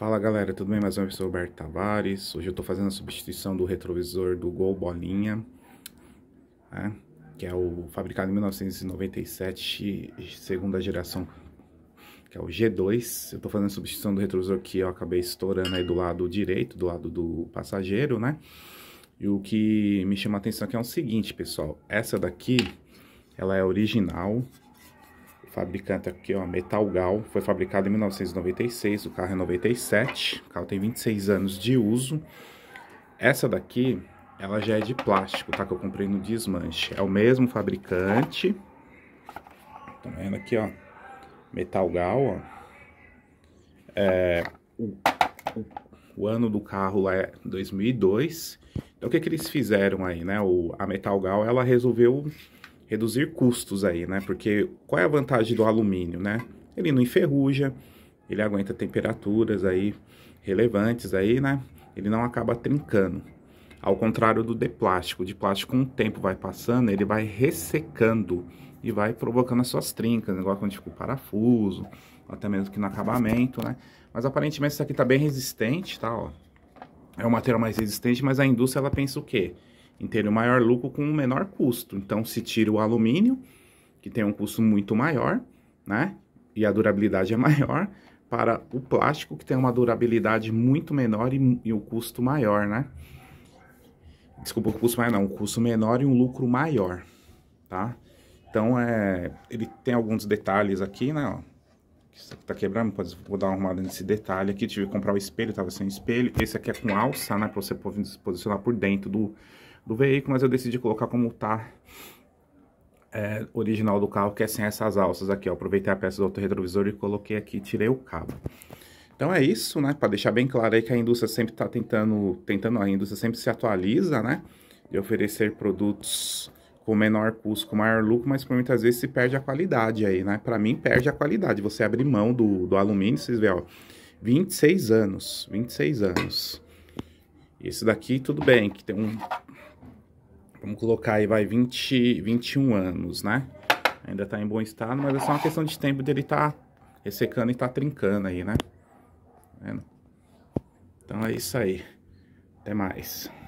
Fala galera, tudo bem? Mais uma vez sou o Roberto Tavares. Hoje eu estou fazendo a substituição do retrovisor do Gol Bolinha, né? que é o fabricado em 1997, segunda geração, que é o G2. Eu estou fazendo a substituição do retrovisor que eu acabei estourando aí do lado direito, do lado do passageiro, né? E o que me chama a atenção aqui é o seguinte, pessoal. Essa daqui, ela é original, fabricante aqui, ó, Metalgal, foi fabricado em 1996, o carro é 97, o carro tem 26 anos de uso. Essa daqui, ela já é de plástico, tá? Que eu comprei no desmanche. É o mesmo fabricante. Tá vendo aqui, ó, Metalgal, ó. É, o, o, o, ano do carro lá é 2002. Então, o que que eles fizeram aí, né? O, a Metalgal, ela resolveu reduzir custos aí, né? Porque qual é a vantagem do alumínio, né? Ele não enferruja, ele aguenta temperaturas aí relevantes aí, né? Ele não acaba trincando. Ao contrário do de plástico, de plástico com o tempo vai passando, ele vai ressecando e vai provocando as suas trincas, igual quando tipo parafuso, até mesmo que no acabamento, né? Mas aparentemente isso aqui tá bem resistente, tá, ó. É um material mais resistente, mas a indústria ela pensa o quê? em ter o maior lucro com o menor custo. Então, se tira o alumínio, que tem um custo muito maior, né? E a durabilidade é maior, para o plástico, que tem uma durabilidade muito menor e, e o custo maior, né? Desculpa, o custo maior não, o custo menor e um lucro maior, tá? Então, é, ele tem alguns detalhes aqui, né, ó. Isso aqui tá quebrando, vou dar uma arrumada nesse detalhe aqui. Tive que comprar o espelho, tava sem espelho. Esse aqui é com alça, né? Pra você posicionar por dentro do, do veículo, mas eu decidi colocar como tá é, original do carro, que é sem essas alças aqui, ó. Aproveitei a peça do autorretrovisor e coloquei aqui, tirei o cabo. Então é isso, né? Para deixar bem claro aí que a indústria sempre está tentando, tentando, a indústria sempre se atualiza, né? De oferecer produtos com menor custo, com maior lucro, mas por muitas vezes se perde a qualidade aí, né? Para mim perde a qualidade. Você abrir mão do, do alumínio, vocês vê, ó, 26 anos, 26 anos. Esse daqui tudo bem, que tem um vamos colocar aí, vai, 20, 21 anos, né? Ainda tá em bom estado, mas é só uma questão de tempo dele tá ressecando e tá trincando aí, né? Tá vendo? Então é isso aí. Até mais.